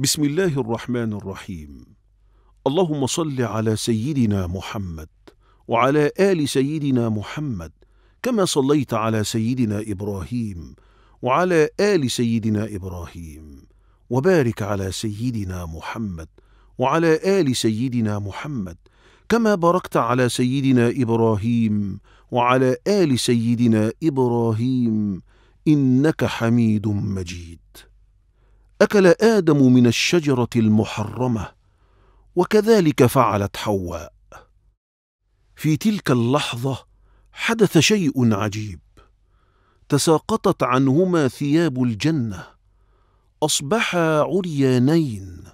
بسم الله الرحمن الرحيم اللهم صل على سيدنا محمد وعلى آل سيدنا محمد كما صليت على سيدنا إبراهيم وعلى آل سيدنا إبراهيم وبارك على سيدنا محمد وعلى آل سيدنا محمد كما باركت على سيدنا إبراهيم وعلى آل سيدنا إبراهيم إنك حميد مجيد اكل ادم من الشجره المحرمه وكذلك فعلت حواء في تلك اللحظه حدث شيء عجيب تساقطت عنهما ثياب الجنه اصبحا عريانين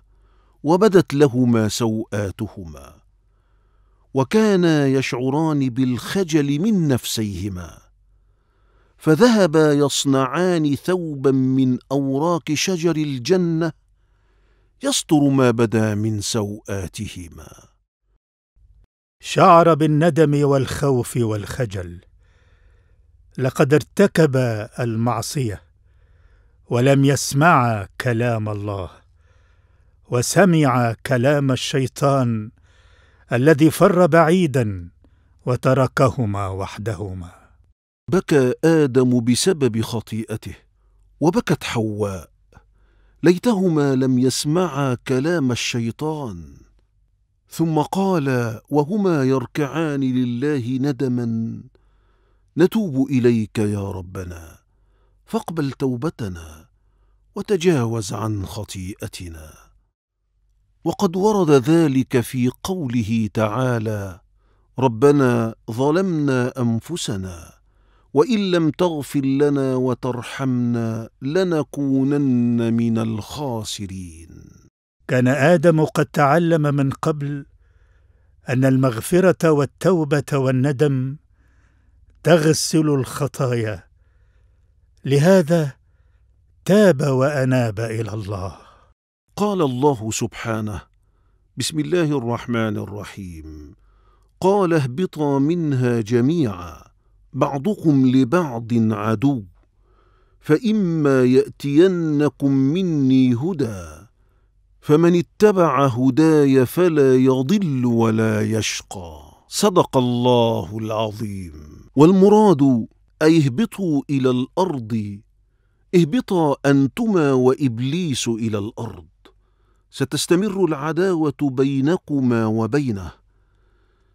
وبدت لهما سواتهما وكانا يشعران بالخجل من نفسيهما فذهبا يصنعان ثوبا من اوراق شجر الجنه يستر ما بدا من سواتهما شعر بالندم والخوف والخجل لقد ارتكب المعصيه ولم يسمع كلام الله وسمع كلام الشيطان الذي فر بعيدا وتركهما وحدهما بكى ادم بسبب خطيئته وبكت حواء ليتهما لم يسمعا كلام الشيطان ثم قالا وهما يركعان لله ندما نتوب اليك يا ربنا فاقبل توبتنا وتجاوز عن خطيئتنا وقد ورد ذلك في قوله تعالى ربنا ظلمنا انفسنا وان لم تغفر لنا وترحمنا لنكونن من الخاسرين كان ادم قد تعلم من قبل ان المغفره والتوبه والندم تغسل الخطايا لهذا تاب واناب الى الله قال الله سبحانه بسم الله الرحمن الرحيم قال اهبطا منها جميعا بعضكم لبعض عدو فإما يأتينكم مني هدى فمن اتبع هداي فلا يضل ولا يشقى صدق الله العظيم والمراد أي اهبطوا إلى الأرض اهبطا أنتما وإبليس إلى الأرض ستستمر العداوة بينكما وبينه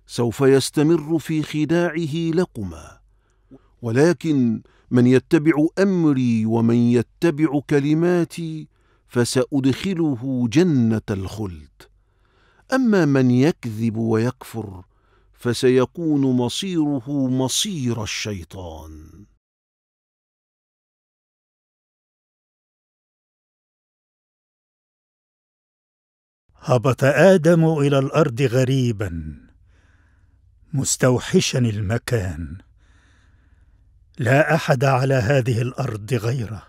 سوف يستمر في خداعه لكما ولكن من يتبع امري ومن يتبع كلماتي فسادخله جنه الخلد اما من يكذب ويكفر فسيكون مصيره مصير الشيطان هبط ادم الى الارض غريبا مستوحشا المكان لا احد على هذه الارض غيره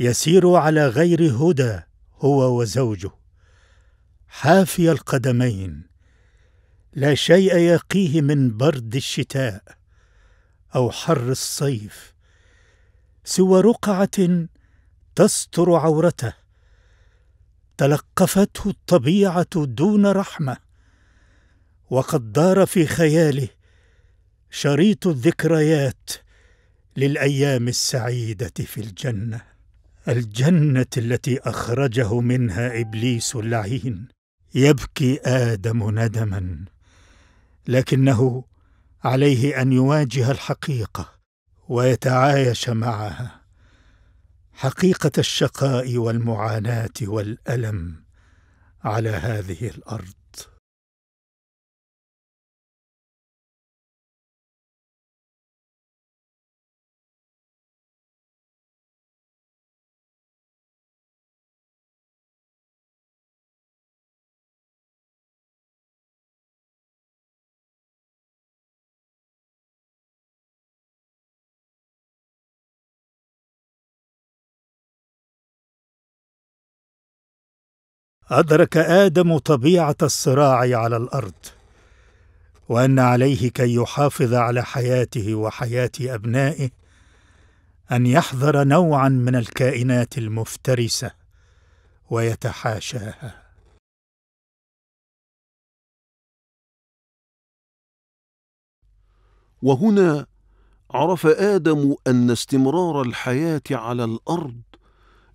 يسير على غير هدى هو وزوجه حافي القدمين لا شيء يقيه من برد الشتاء او حر الصيف سوى رقعه تستر عورته تلقفته الطبيعه دون رحمه وقد دار في خياله شريط الذكريات للايام السعيده في الجنه الجنه التي اخرجه منها ابليس اللعين يبكي ادم ندما لكنه عليه ان يواجه الحقيقه ويتعايش معها حقيقه الشقاء والمعاناه والالم على هذه الارض ادرك ادم طبيعه الصراع على الارض وان عليه كي يحافظ على حياته وحياه ابنائه ان يحذر نوعا من الكائنات المفترسه ويتحاشاها وهنا عرف ادم ان استمرار الحياه على الارض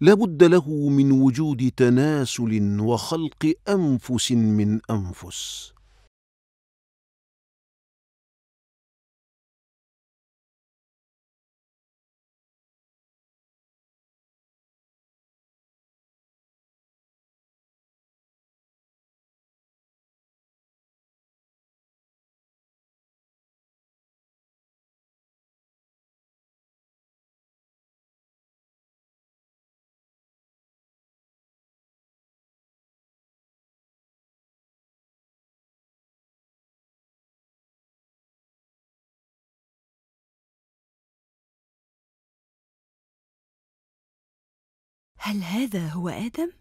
لابد له من وجود تناسل وخلق انفس من انفس هل هذا هو آدم؟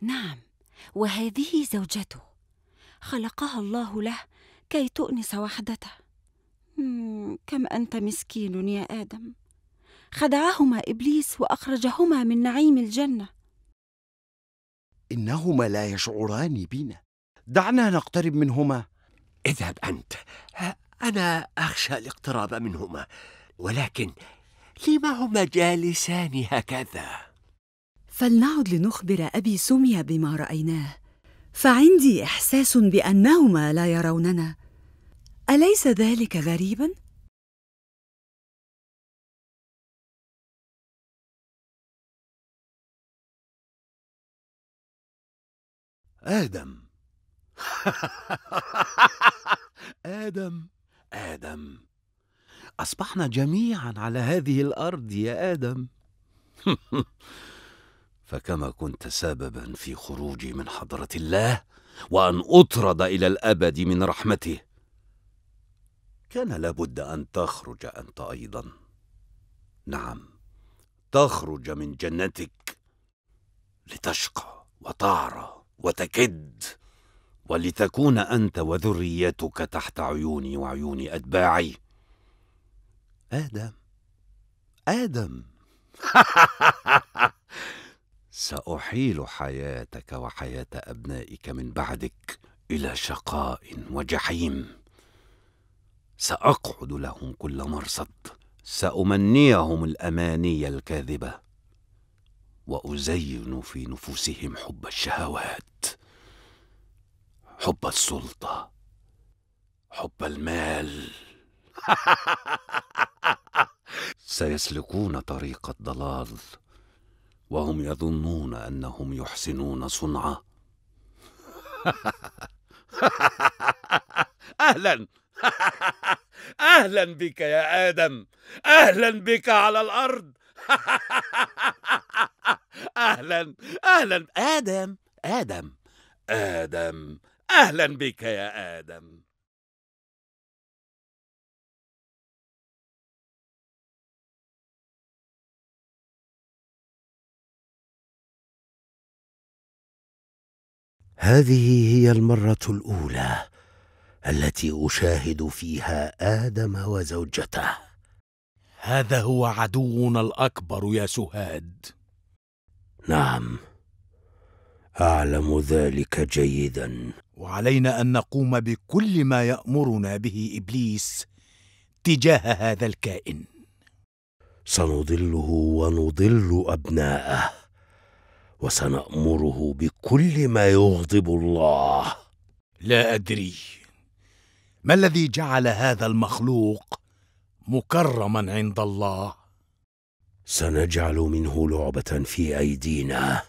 نعم، وهذه زوجته، خلقها الله له كي تؤنس وحدته. كم أنت مسكين يا آدم! خدعهما إبليس وأخرجهما من نعيم الجنة. إنهما لا يشعران بنا، دعنا نقترب منهما. اذهب أنت، أنا أخشى الاقتراب منهما، ولكن لما هما جالسان هكذا؟ فلنعد لنخبر أبي سمية بما رأيناه فعندي إحساس بأنهما لا يروننا أليس ذلك غريباً؟ آدم آدم آدم أصبحنا جميعا على هذه الأرض يا آدم فكما كنت سببا في خروجي من حضره الله وان اطرد الى الابد من رحمته كان لابد ان تخرج انت ايضا نعم تخرج من جنتك لتشقى وتعرى وتكد ولتكون انت وذريتك تحت عيوني وعيون اتباعي ادم ادم ساحيل حياتك وحياه ابنائك من بعدك الى شقاء وجحيم ساقعد لهم كل مرصد سامنيهم الاماني الكاذبه وازين في نفوسهم حب الشهوات حب السلطه حب المال سيسلكون طريق الضلال وهم يظنون انهم يحسنون صنعه اهلا اهلا بك يا ادم اهلا بك على الارض اهلا اهلا ادم ادم ادم اهلا بك يا ادم هذه هي المره الاولى التي اشاهد فيها ادم وزوجته هذا هو عدونا الاكبر يا سهاد نعم اعلم ذلك جيدا وعلينا ان نقوم بكل ما يامرنا به ابليس تجاه هذا الكائن سنضله ونضل ابناءه وسنأمره بكل ما يغضب الله لا أدري ما الذي جعل هذا المخلوق مكرما عند الله سنجعل منه لعبة في أيدينا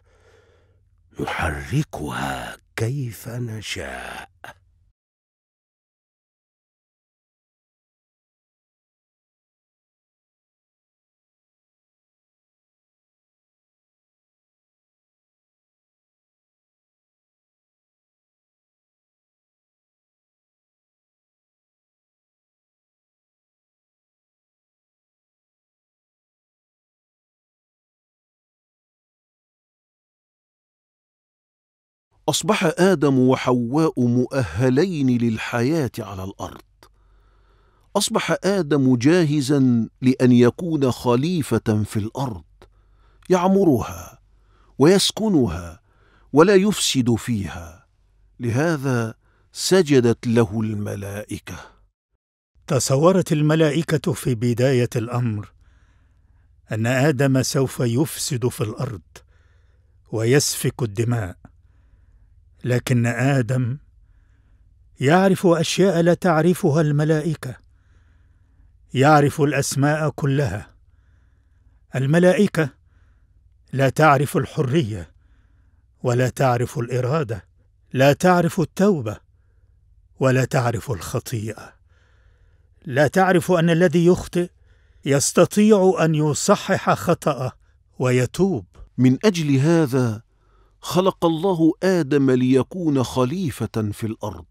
نحركها كيف نشاء اصبح ادم وحواء مؤهلين للحياه على الارض اصبح ادم جاهزا لان يكون خليفه في الارض يعمرها ويسكنها ولا يفسد فيها لهذا سجدت له الملائكه تصورت الملائكه في بدايه الامر ان ادم سوف يفسد في الارض ويسفك الدماء لكن ادم يعرف اشياء لا تعرفها الملائكه يعرف الاسماء كلها الملائكه لا تعرف الحريه ولا تعرف الاراده لا تعرف التوبه ولا تعرف الخطيئه لا تعرف ان الذي يخطئ يستطيع ان يصحح خطاه ويتوب من اجل هذا خلق الله ادم ليكون خليفه في الارض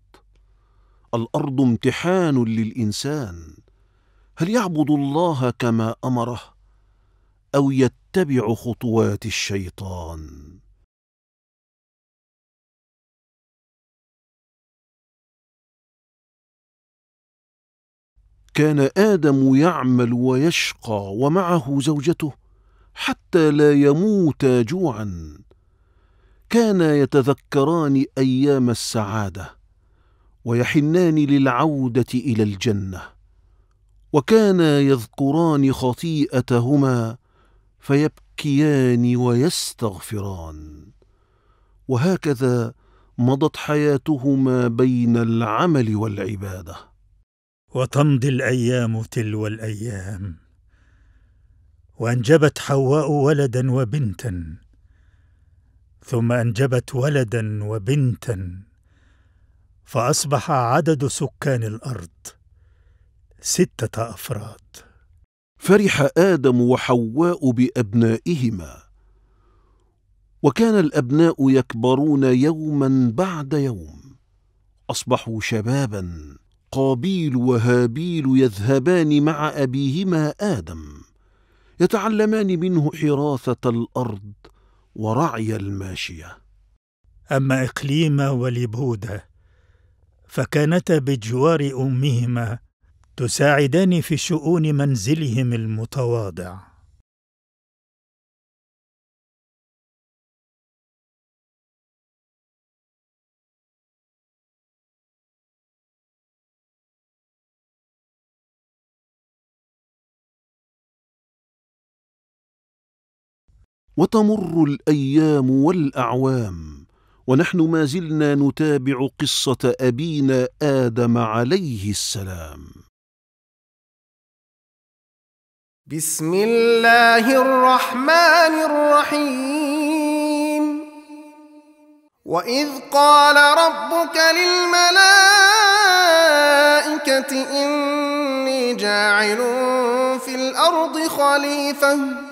الارض امتحان للانسان هل يعبد الله كما امره او يتبع خطوات الشيطان كان ادم يعمل ويشقى ومعه زوجته حتى لا يموتا جوعا كانا يتذكران ايام السعاده ويحنان للعوده الى الجنه وكانا يذكران خطيئتهما فيبكيان ويستغفران وهكذا مضت حياتهما بين العمل والعباده وتمضي الايام تلو الايام وانجبت حواء ولدا وبنتا ثم انجبت ولدا وبنتا فاصبح عدد سكان الارض سته افراد فرح ادم وحواء بابنائهما وكان الابناء يكبرون يوما بعد يوم اصبحوا شبابا قابيل وهابيل يذهبان مع ابيهما ادم يتعلمان منه حراثه الارض ورعي الماشية أما إقليم ولبودة فكانتا بجوار أمهما تساعدان في شؤون منزلهم المتواضع وتمر الايام والاعوام ونحن ما زلنا نتابع قصه ابينا ادم عليه السلام بسم الله الرحمن الرحيم واذ قال ربك للملائكه اني جاعل في الارض خليفه